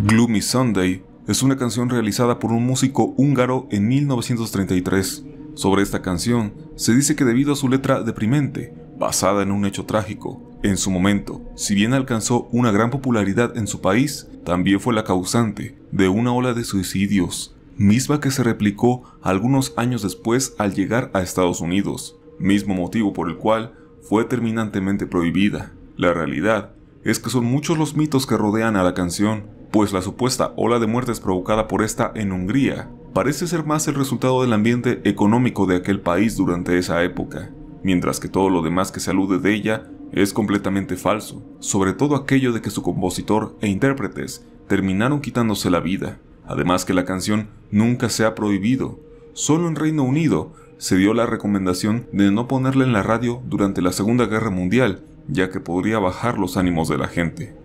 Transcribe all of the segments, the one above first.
Gloomy Sunday es una canción realizada por un músico húngaro en 1933. Sobre esta canción se dice que debido a su letra deprimente, basada en un hecho trágico, en su momento, si bien alcanzó una gran popularidad en su país, también fue la causante de una ola de suicidios, misma que se replicó algunos años después al llegar a Estados Unidos, mismo motivo por el cual fue terminantemente prohibida. La realidad es que son muchos los mitos que rodean a la canción, pues la supuesta ola de muertes provocada por esta en Hungría parece ser más el resultado del ambiente económico de aquel país durante esa época, mientras que todo lo demás que se alude de ella es completamente falso, sobre todo aquello de que su compositor e intérpretes terminaron quitándose la vida, además que la canción nunca se ha prohibido, solo en Reino Unido se dio la recomendación de no ponerla en la radio durante la Segunda Guerra Mundial, ya que podría bajar los ánimos de la gente.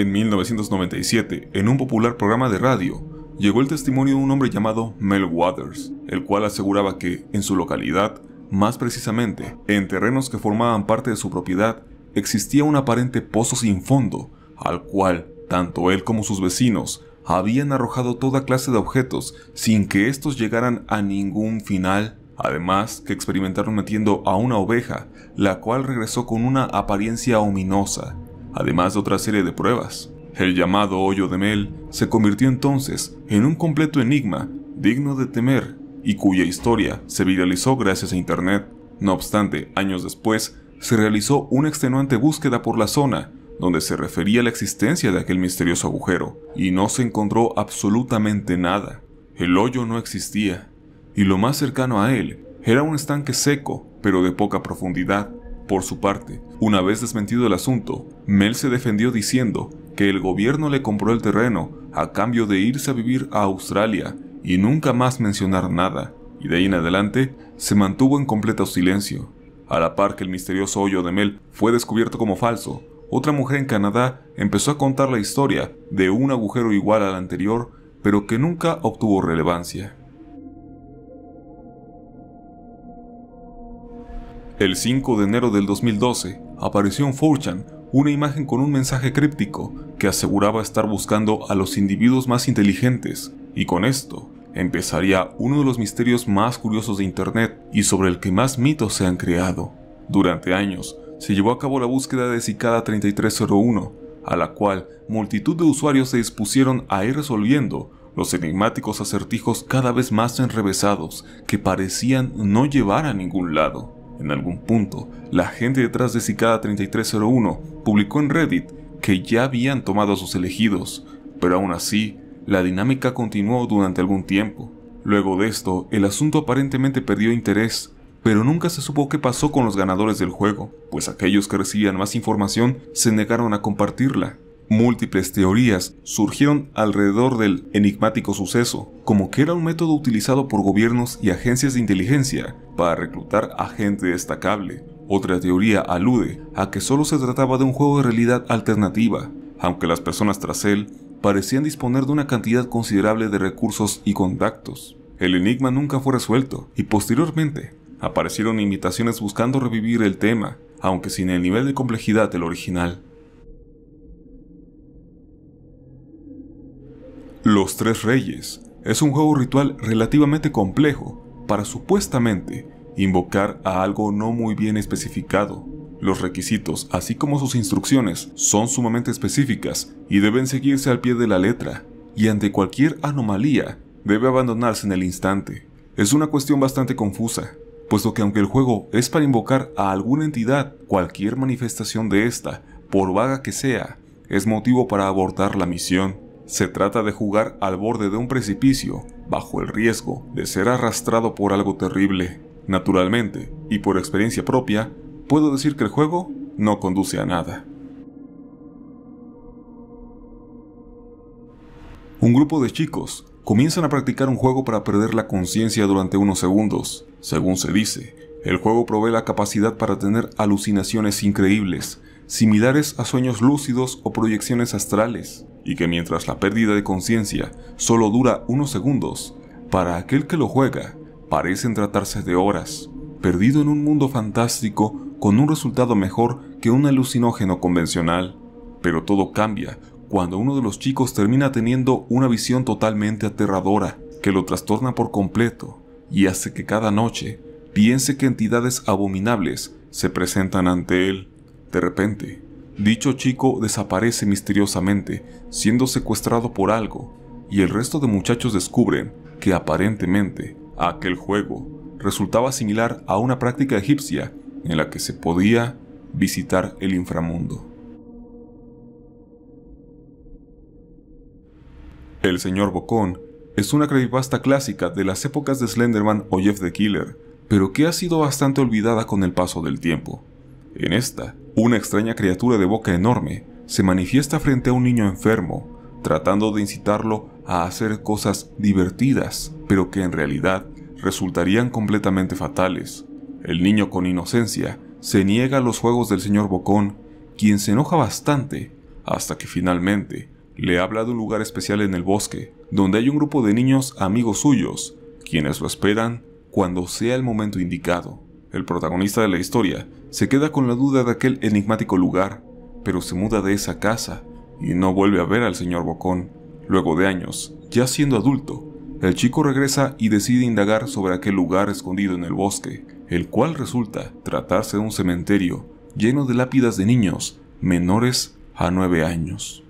En 1997, en un popular programa de radio, llegó el testimonio de un hombre llamado Mel Waters, el cual aseguraba que, en su localidad, más precisamente, en terrenos que formaban parte de su propiedad, existía un aparente pozo sin fondo, al cual tanto él como sus vecinos habían arrojado toda clase de objetos sin que estos llegaran a ningún final. Además, que experimentaron metiendo a una oveja, la cual regresó con una apariencia ominosa además de otra serie de pruebas. El llamado hoyo de Mel se convirtió entonces en un completo enigma digno de temer y cuya historia se viralizó gracias a Internet. No obstante, años después, se realizó una extenuante búsqueda por la zona donde se refería la existencia de aquel misterioso agujero, y no se encontró absolutamente nada. El hoyo no existía, y lo más cercano a él era un estanque seco, pero de poca profundidad, por su parte, una vez desmentido el asunto, Mel se defendió diciendo que el gobierno le compró el terreno a cambio de irse a vivir a Australia y nunca más mencionar nada, y de ahí en adelante se mantuvo en completo silencio. A la par que el misterioso hoyo de Mel fue descubierto como falso, otra mujer en Canadá empezó a contar la historia de un agujero igual al anterior, pero que nunca obtuvo relevancia. El 5 de enero del 2012 apareció en Fortune una imagen con un mensaje críptico que aseguraba estar buscando a los individuos más inteligentes, y con esto empezaría uno de los misterios más curiosos de Internet y sobre el que más mitos se han creado. Durante años, se llevó a cabo la búsqueda de Cicada 3301, a la cual multitud de usuarios se dispusieron a ir resolviendo los enigmáticos acertijos cada vez más enrevesados que parecían no llevar a ningún lado. En algún punto, la gente detrás de Cicada 3301 publicó en Reddit que ya habían tomado a sus elegidos, pero aún así, la dinámica continuó durante algún tiempo. Luego de esto, el asunto aparentemente perdió interés, pero nunca se supo qué pasó con los ganadores del juego, pues aquellos que recibían más información se negaron a compartirla. Múltiples teorías surgieron alrededor del enigmático suceso, como que era un método utilizado por gobiernos y agencias de inteligencia para reclutar a gente destacable. Otra teoría alude a que solo se trataba de un juego de realidad alternativa, aunque las personas tras él parecían disponer de una cantidad considerable de recursos y contactos. El enigma nunca fue resuelto, y posteriormente aparecieron imitaciones buscando revivir el tema, aunque sin el nivel de complejidad del original. Los Tres Reyes es un juego ritual relativamente complejo para supuestamente invocar a algo no muy bien especificado. Los requisitos, así como sus instrucciones, son sumamente específicas y deben seguirse al pie de la letra, y ante cualquier anomalía debe abandonarse en el instante. Es una cuestión bastante confusa, puesto que aunque el juego es para invocar a alguna entidad, cualquier manifestación de esta, por vaga que sea, es motivo para abortar la misión. Se trata de jugar al borde de un precipicio, bajo el riesgo de ser arrastrado por algo terrible. Naturalmente, y por experiencia propia, puedo decir que el juego no conduce a nada. Un grupo de chicos comienzan a practicar un juego para perder la conciencia durante unos segundos. Según se dice, el juego provee la capacidad para tener alucinaciones increíbles, similares a sueños lúcidos o proyecciones astrales, y que mientras la pérdida de conciencia solo dura unos segundos, para aquel que lo juega parecen tratarse de horas, perdido en un mundo fantástico con un resultado mejor que un alucinógeno convencional. Pero todo cambia cuando uno de los chicos termina teniendo una visión totalmente aterradora que lo trastorna por completo y hace que cada noche piense que entidades abominables se presentan ante él. De repente, dicho chico desaparece misteriosamente, siendo secuestrado por algo, y el resto de muchachos descubren que aparentemente aquel juego resultaba similar a una práctica egipcia en la que se podía visitar el inframundo. El señor Bocón es una creepypasta clásica de las épocas de Slenderman o Jeff the Killer, pero que ha sido bastante olvidada con el paso del tiempo. En esta, una extraña criatura de boca enorme se manifiesta frente a un niño enfermo, tratando de incitarlo a hacer cosas divertidas, pero que en realidad resultarían completamente fatales. El niño con inocencia se niega a los juegos del señor Bocón, quien se enoja bastante, hasta que finalmente le habla de un lugar especial en el bosque, donde hay un grupo de niños amigos suyos, quienes lo esperan cuando sea el momento indicado. El protagonista de la historia se queda con la duda de aquel enigmático lugar, pero se muda de esa casa y no vuelve a ver al señor Bocón. Luego de años, ya siendo adulto, el chico regresa y decide indagar sobre aquel lugar escondido en el bosque, el cual resulta tratarse de un cementerio lleno de lápidas de niños menores a 9 años.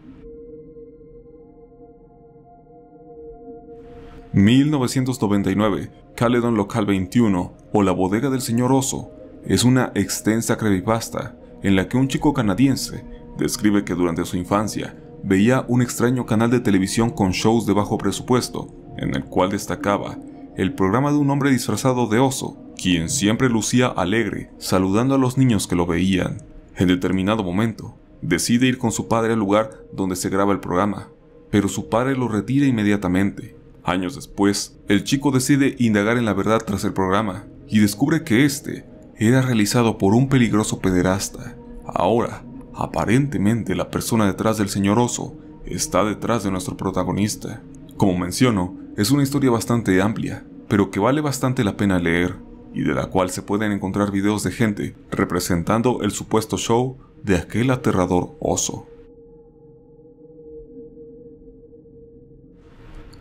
1999, Caledon Local 21 o la bodega del señor Oso es una extensa creepypasta en la que un chico canadiense describe que durante su infancia veía un extraño canal de televisión con shows de bajo presupuesto, en el cual destacaba el programa de un hombre disfrazado de oso, quien siempre lucía alegre, saludando a los niños que lo veían. En determinado momento, decide ir con su padre al lugar donde se graba el programa, pero su padre lo retira inmediatamente. Años después, el chico decide indagar en la verdad tras el programa y descubre que este era realizado por un peligroso pederasta. Ahora, aparentemente la persona detrás del señor oso está detrás de nuestro protagonista. Como menciono, es una historia bastante amplia, pero que vale bastante la pena leer, y de la cual se pueden encontrar videos de gente representando el supuesto show de aquel aterrador oso.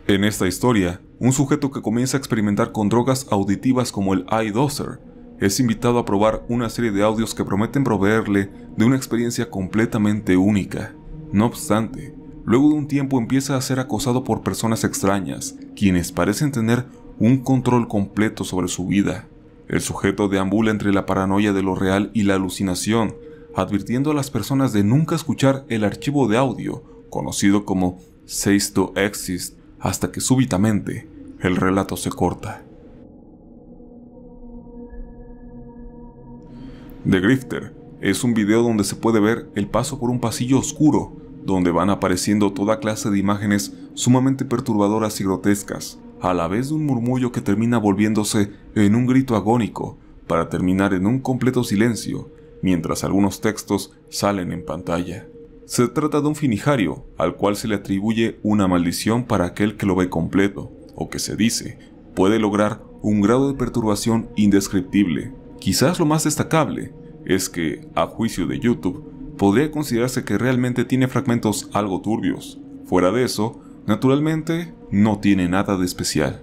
En esta historia, un sujeto que comienza a experimentar con drogas auditivas como el eye es invitado a probar una serie de audios que prometen proveerle de una experiencia completamente única. No obstante, luego de un tiempo empieza a ser acosado por personas extrañas, quienes parecen tener un control completo sobre su vida. El sujeto deambula entre la paranoia de lo real y la alucinación, advirtiendo a las personas de nunca escuchar el archivo de audio, conocido como Seisto Exist, hasta que súbitamente el relato se corta. The Grifter es un video donde se puede ver el paso por un pasillo oscuro, donde van apareciendo toda clase de imágenes sumamente perturbadoras y grotescas, a la vez de un murmullo que termina volviéndose en un grito agónico, para terminar en un completo silencio, mientras algunos textos salen en pantalla. Se trata de un finijario, al cual se le atribuye una maldición para aquel que lo ve completo, o que se dice, puede lograr un grado de perturbación indescriptible, Quizás lo más destacable es que, a juicio de YouTube, podría considerarse que realmente tiene fragmentos algo turbios. Fuera de eso, naturalmente, no tiene nada de especial.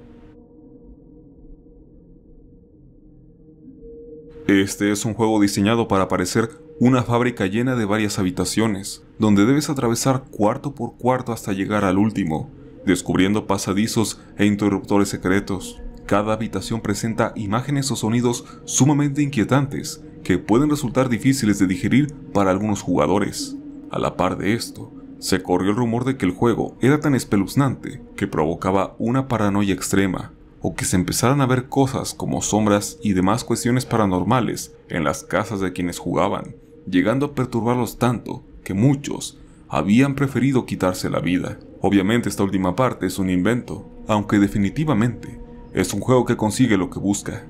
Este es un juego diseñado para parecer una fábrica llena de varias habitaciones, donde debes atravesar cuarto por cuarto hasta llegar al último, descubriendo pasadizos e interruptores secretos. Cada habitación presenta imágenes o sonidos sumamente inquietantes que pueden resultar difíciles de digerir para algunos jugadores. A la par de esto, se corrió el rumor de que el juego era tan espeluznante que provocaba una paranoia extrema, o que se empezaran a ver cosas como sombras y demás cuestiones paranormales en las casas de quienes jugaban, llegando a perturbarlos tanto que muchos habían preferido quitarse la vida. Obviamente esta última parte es un invento, aunque definitivamente es un juego que consigue lo que busca.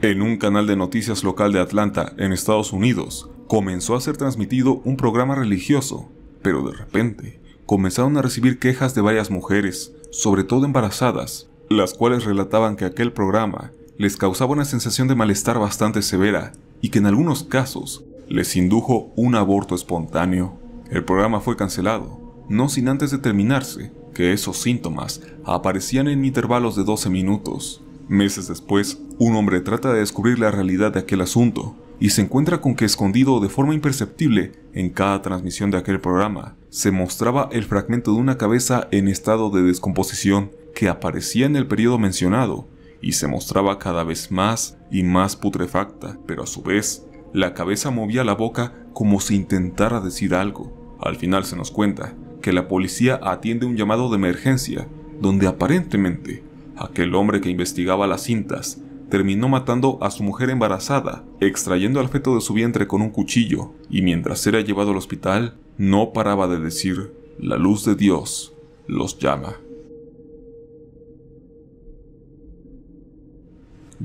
En un canal de noticias local de Atlanta, en Estados Unidos, comenzó a ser transmitido un programa religioso, pero de repente comenzaron a recibir quejas de varias mujeres, sobre todo embarazadas, las cuales relataban que aquel programa les causaba una sensación de malestar bastante severa y que en algunos casos les indujo un aborto espontáneo. El programa fue cancelado no sin antes determinarse que esos síntomas aparecían en intervalos de 12 minutos. Meses después, un hombre trata de descubrir la realidad de aquel asunto y se encuentra con que escondido de forma imperceptible en cada transmisión de aquel programa, se mostraba el fragmento de una cabeza en estado de descomposición que aparecía en el periodo mencionado y se mostraba cada vez más y más putrefacta, pero a su vez, la cabeza movía la boca como si intentara decir algo. Al final se nos cuenta que la policía atiende un llamado de emergencia, donde aparentemente aquel hombre que investigaba las cintas terminó matando a su mujer embarazada, extrayendo al feto de su vientre con un cuchillo, y mientras era llevado al hospital, no paraba de decir, la luz de Dios los llama.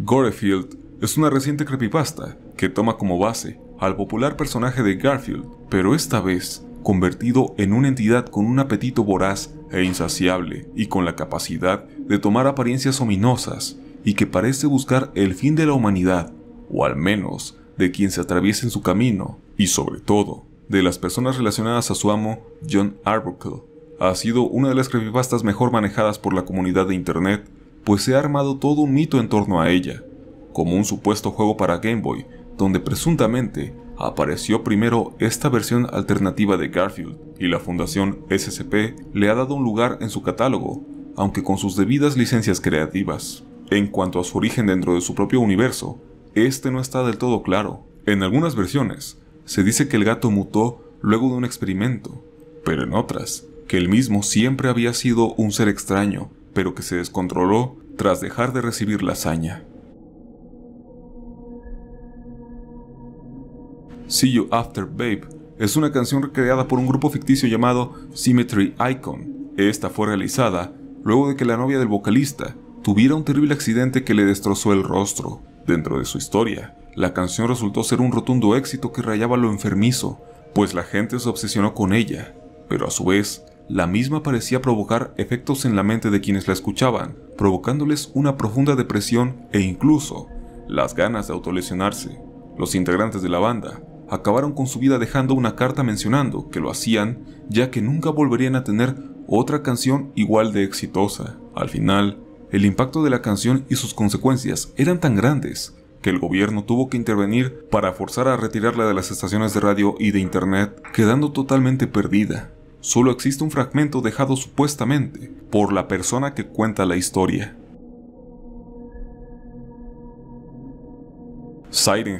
Gorefield es una reciente creepypasta que toma como base al popular personaje de Garfield, pero esta vez convertido en una entidad con un apetito voraz e insaciable y con la capacidad de tomar apariencias ominosas y que parece buscar el fin de la humanidad, o al menos de quien se atraviese en su camino, y sobre todo, de las personas relacionadas a su amo, John Arbuckle. Ha sido una de las creepypastas mejor manejadas por la comunidad de Internet, pues se ha armado todo un mito en torno a ella, como un supuesto juego para Game Boy, donde presuntamente apareció primero esta versión alternativa de Garfield y la Fundación SCP le ha dado un lugar en su catálogo, aunque con sus debidas licencias creativas. En cuanto a su origen dentro de su propio universo, este no está del todo claro. En algunas versiones, se dice que el gato mutó luego de un experimento, pero en otras, que el mismo siempre había sido un ser extraño, pero que se descontroló tras dejar de recibir la hazaña. See You After Babe es una canción recreada por un grupo ficticio llamado Symmetry Icon. Esta fue realizada luego de que la novia del vocalista tuviera un terrible accidente que le destrozó el rostro. Dentro de su historia, la canción resultó ser un rotundo éxito que rayaba lo enfermizo, pues la gente se obsesionó con ella, pero a su vez, la misma parecía provocar efectos en la mente de quienes la escuchaban, provocándoles una profunda depresión e incluso las ganas de autolesionarse. Los integrantes de la banda acabaron con su vida dejando una carta mencionando que lo hacían ya que nunca volverían a tener otra canción igual de exitosa. Al final, el impacto de la canción y sus consecuencias eran tan grandes que el gobierno tuvo que intervenir para forzar a retirarla de las estaciones de radio y de internet, quedando totalmente perdida. Solo existe un fragmento dejado supuestamente por la persona que cuenta la historia. Siren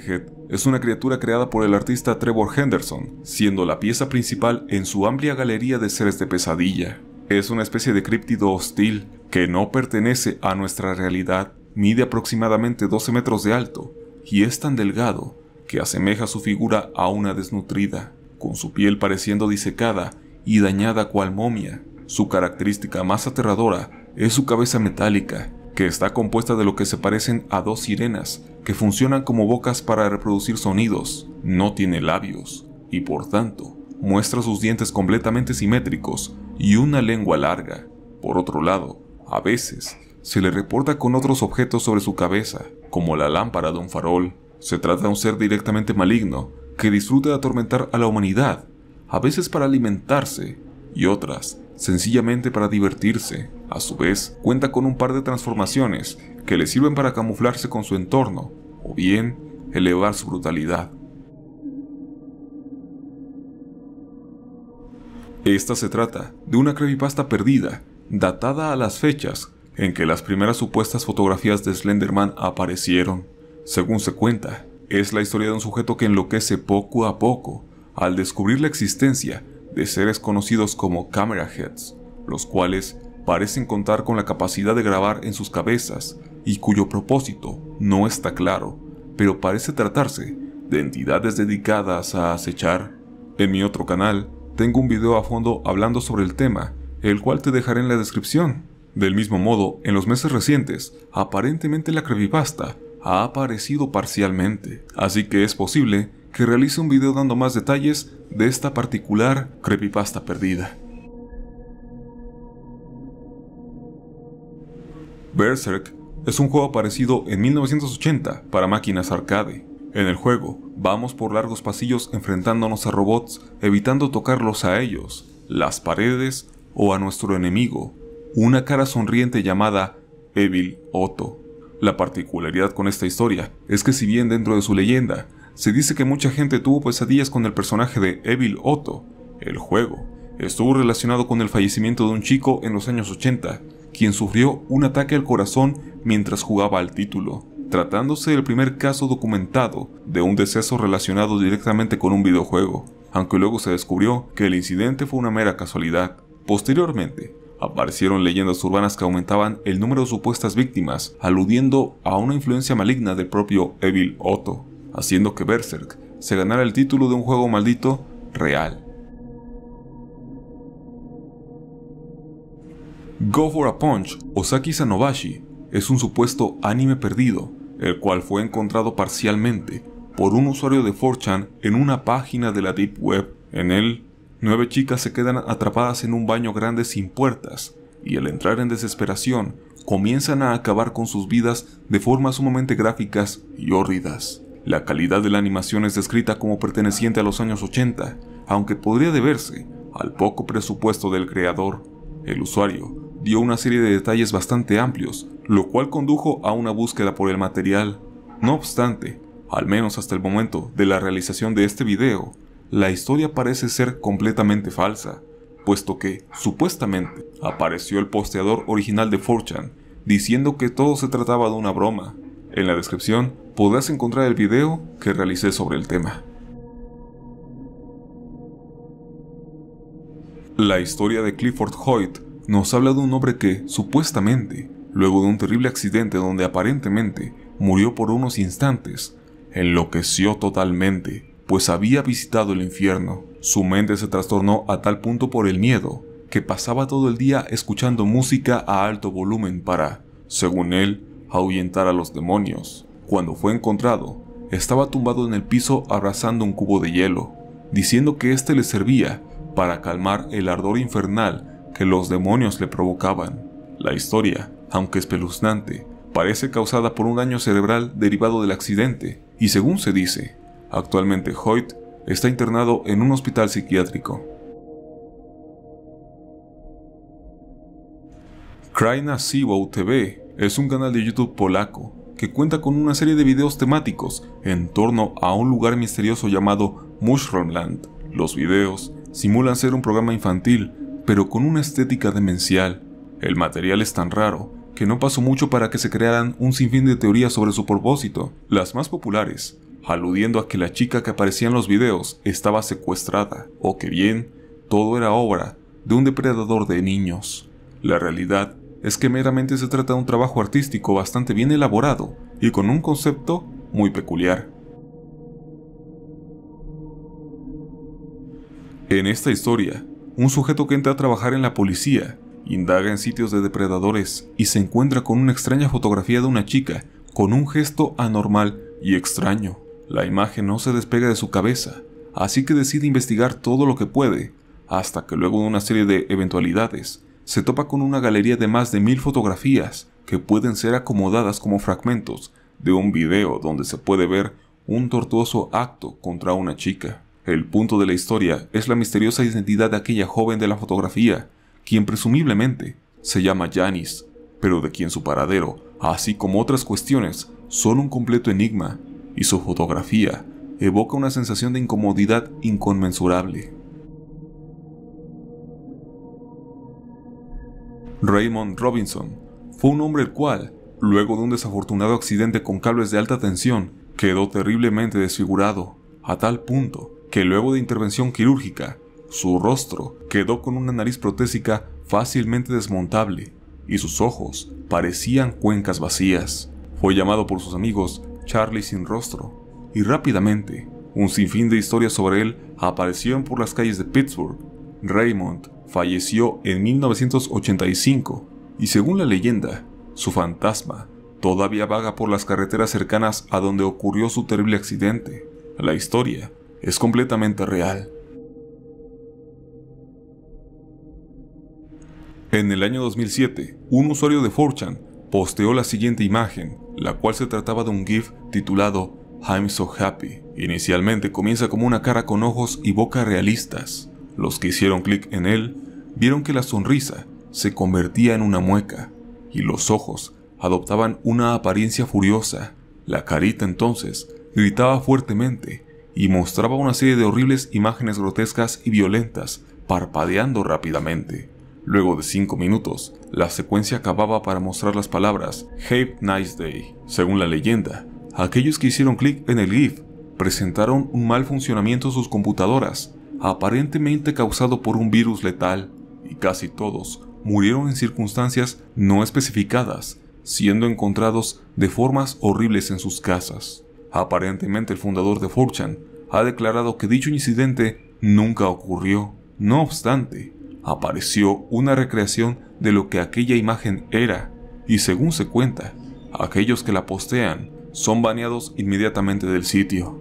es una criatura creada por el artista Trevor Henderson, siendo la pieza principal en su amplia galería de seres de pesadilla. Es una especie de críptido hostil que no pertenece a nuestra realidad, mide aproximadamente 12 metros de alto y es tan delgado que asemeja su figura a una desnutrida, con su piel pareciendo disecada y dañada cual momia. Su característica más aterradora es su cabeza metálica, que está compuesta de lo que se parecen a dos sirenas, que funcionan como bocas para reproducir sonidos, no tiene labios, y por tanto, muestra sus dientes completamente simétricos y una lengua larga. Por otro lado, a veces, se le reporta con otros objetos sobre su cabeza, como la lámpara de un farol. Se trata de un ser directamente maligno, que disfruta de atormentar a la humanidad, a veces para alimentarse, y otras, sencillamente para divertirse. A su vez, cuenta con un par de transformaciones que le sirven para camuflarse con su entorno, o bien elevar su brutalidad. Esta se trata de una creepypasta perdida, datada a las fechas en que las primeras supuestas fotografías de Slenderman aparecieron. Según se cuenta, es la historia de un sujeto que enloquece poco a poco al descubrir la existencia de seres conocidos como Camera Heads, los cuales parecen contar con la capacidad de grabar en sus cabezas y cuyo propósito no está claro, pero parece tratarse de entidades dedicadas a acechar. En mi otro canal tengo un video a fondo hablando sobre el tema, el cual te dejaré en la descripción. Del mismo modo, en los meses recientes, aparentemente la creepypasta ha aparecido parcialmente, así que es posible que realice un video dando más detalles de esta particular creepypasta perdida. Berserk es un juego aparecido en 1980 para máquinas arcade. En el juego, vamos por largos pasillos enfrentándonos a robots, evitando tocarlos a ellos, las paredes o a nuestro enemigo, una cara sonriente llamada Evil Otto. La particularidad con esta historia es que si bien dentro de su leyenda, se dice que mucha gente tuvo pesadillas con el personaje de Evil Otto, el juego estuvo relacionado con el fallecimiento de un chico en los años 80 quien sufrió un ataque al corazón mientras jugaba al título, tratándose del primer caso documentado de un deceso relacionado directamente con un videojuego, aunque luego se descubrió que el incidente fue una mera casualidad. Posteriormente, aparecieron leyendas urbanas que aumentaban el número de supuestas víctimas, aludiendo a una influencia maligna del propio Evil Otto, haciendo que Berserk se ganara el título de un juego maldito real. Go for a Punch Osaki Sanobashi es un supuesto anime perdido, el cual fue encontrado parcialmente por un usuario de 4chan en una página de la Deep Web. En él, nueve chicas se quedan atrapadas en un baño grande sin puertas, y al entrar en desesperación, comienzan a acabar con sus vidas de formas sumamente gráficas y hórridas. La calidad de la animación es descrita como perteneciente a los años 80, aunque podría deberse al poco presupuesto del creador. El usuario dio una serie de detalles bastante amplios, lo cual condujo a una búsqueda por el material. No obstante, al menos hasta el momento de la realización de este video, la historia parece ser completamente falsa, puesto que, supuestamente, apareció el posteador original de 4chan diciendo que todo se trataba de una broma. En la descripción podrás encontrar el video que realicé sobre el tema. La historia de Clifford Hoyt nos habla de un hombre que, supuestamente, luego de un terrible accidente donde aparentemente murió por unos instantes, enloqueció totalmente, pues había visitado el infierno. Su mente se trastornó a tal punto por el miedo que pasaba todo el día escuchando música a alto volumen para, según él, ahuyentar a los demonios. Cuando fue encontrado, estaba tumbado en el piso abrazando un cubo de hielo, diciendo que éste le servía para calmar el ardor infernal que los demonios le provocaban. La historia, aunque espeluznante, parece causada por un daño cerebral derivado del accidente, y según se dice, actualmente Hoyt está internado en un hospital psiquiátrico. Kraina TV es un canal de YouTube polaco que cuenta con una serie de videos temáticos en torno a un lugar misterioso llamado Mushroomland. Los videos simulan ser un programa infantil pero con una estética demencial. El material es tan raro que no pasó mucho para que se crearan un sinfín de teorías sobre su propósito, las más populares, aludiendo a que la chica que aparecía en los videos estaba secuestrada, o que bien, todo era obra de un depredador de niños. La realidad es que meramente se trata de un trabajo artístico bastante bien elaborado y con un concepto muy peculiar. En esta historia, un sujeto que entra a trabajar en la policía, indaga en sitios de depredadores y se encuentra con una extraña fotografía de una chica con un gesto anormal y extraño. La imagen no se despega de su cabeza, así que decide investigar todo lo que puede, hasta que luego de una serie de eventualidades, se topa con una galería de más de mil fotografías que pueden ser acomodadas como fragmentos de un video donde se puede ver un tortuoso acto contra una chica. El punto de la historia es la misteriosa identidad de aquella joven de la fotografía, quien presumiblemente se llama Janice, pero de quien su paradero, así como otras cuestiones, son un completo enigma, y su fotografía evoca una sensación de incomodidad inconmensurable. Raymond Robinson fue un hombre el cual, luego de un desafortunado accidente con cables de alta tensión, quedó terriblemente desfigurado, a tal punto que luego de intervención quirúrgica, su rostro quedó con una nariz protésica fácilmente desmontable y sus ojos parecían cuencas vacías. Fue llamado por sus amigos Charlie sin rostro y rápidamente un sinfín de historias sobre él aparecieron por las calles de Pittsburgh. Raymond falleció en 1985 y según la leyenda, su fantasma todavía vaga por las carreteras cercanas a donde ocurrió su terrible accidente. La historia es completamente real. En el año 2007, un usuario de 4 posteó la siguiente imagen, la cual se trataba de un GIF titulado I'm So Happy. Inicialmente comienza como una cara con ojos y boca realistas. Los que hicieron clic en él vieron que la sonrisa se convertía en una mueca y los ojos adoptaban una apariencia furiosa. La carita entonces gritaba fuertemente y mostraba una serie de horribles imágenes grotescas y violentas, parpadeando rápidamente. Luego de cinco minutos, la secuencia acababa para mostrar las palabras Have Nice Day. Según la leyenda, aquellos que hicieron clic en el GIF presentaron un mal funcionamiento en sus computadoras, aparentemente causado por un virus letal, y casi todos murieron en circunstancias no especificadas, siendo encontrados de formas horribles en sus casas. Aparentemente el fundador de Forchan ha declarado que dicho incidente nunca ocurrió. No obstante, apareció una recreación de lo que aquella imagen era, y según se cuenta, aquellos que la postean son baneados inmediatamente del sitio.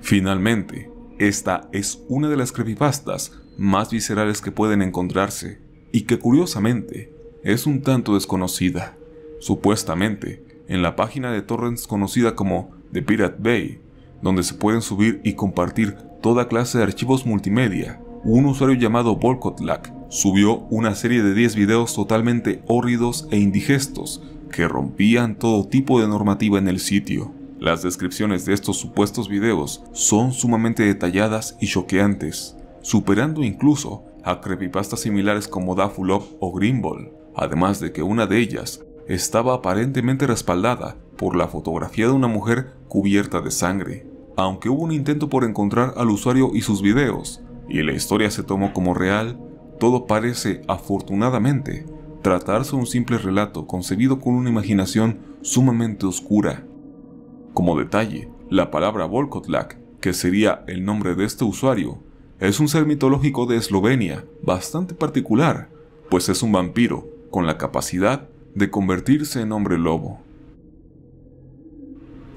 Finalmente, esta es una de las creepypastas más viscerales que pueden encontrarse y que curiosamente es un tanto desconocida supuestamente, en la página de torrents conocida como The Pirate Bay, donde se pueden subir y compartir toda clase de archivos multimedia. Un usuario llamado Volkotlack subió una serie de 10 videos totalmente hórridos e indigestos que rompían todo tipo de normativa en el sitio. Las descripciones de estos supuestos videos son sumamente detalladas y choqueantes, superando incluso a creepypastas similares como Daffulop o Grimball, además de que una de ellas estaba aparentemente respaldada por la fotografía de una mujer cubierta de sangre, aunque hubo un intento por encontrar al usuario y sus videos, y la historia se tomó como real, todo parece, afortunadamente, tratarse de un simple relato concebido con una imaginación sumamente oscura. Como detalle, la palabra Volkotlak, que sería el nombre de este usuario, es un ser mitológico de Eslovenia bastante particular, pues es un vampiro con la capacidad de convertirse en hombre lobo.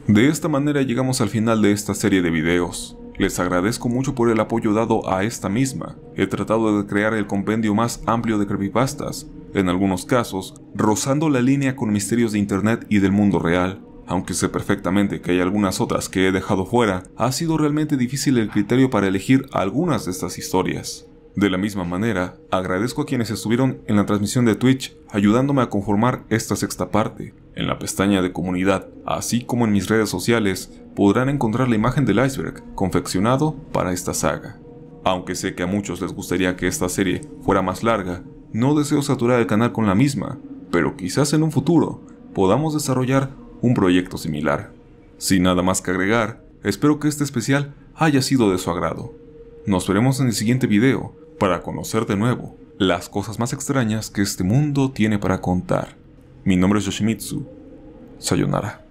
De esta manera llegamos al final de esta serie de videos. Les agradezco mucho por el apoyo dado a esta misma. He tratado de crear el compendio más amplio de creepypastas, en algunos casos, rozando la línea con misterios de Internet y del mundo real. Aunque sé perfectamente que hay algunas otras que he dejado fuera, ha sido realmente difícil el criterio para elegir algunas de estas historias. De la misma manera, agradezco a quienes estuvieron en la transmisión de Twitch ayudándome a conformar esta sexta parte. En la pestaña de comunidad, así como en mis redes sociales, podrán encontrar la imagen del iceberg confeccionado para esta saga. Aunque sé que a muchos les gustaría que esta serie fuera más larga, no deseo saturar el canal con la misma, pero quizás en un futuro podamos desarrollar un proyecto similar. Sin nada más que agregar, espero que este especial haya sido de su agrado. Nos veremos en el siguiente video para conocer de nuevo las cosas más extrañas que este mundo tiene para contar. Mi nombre es Yoshimitsu. Sayonara.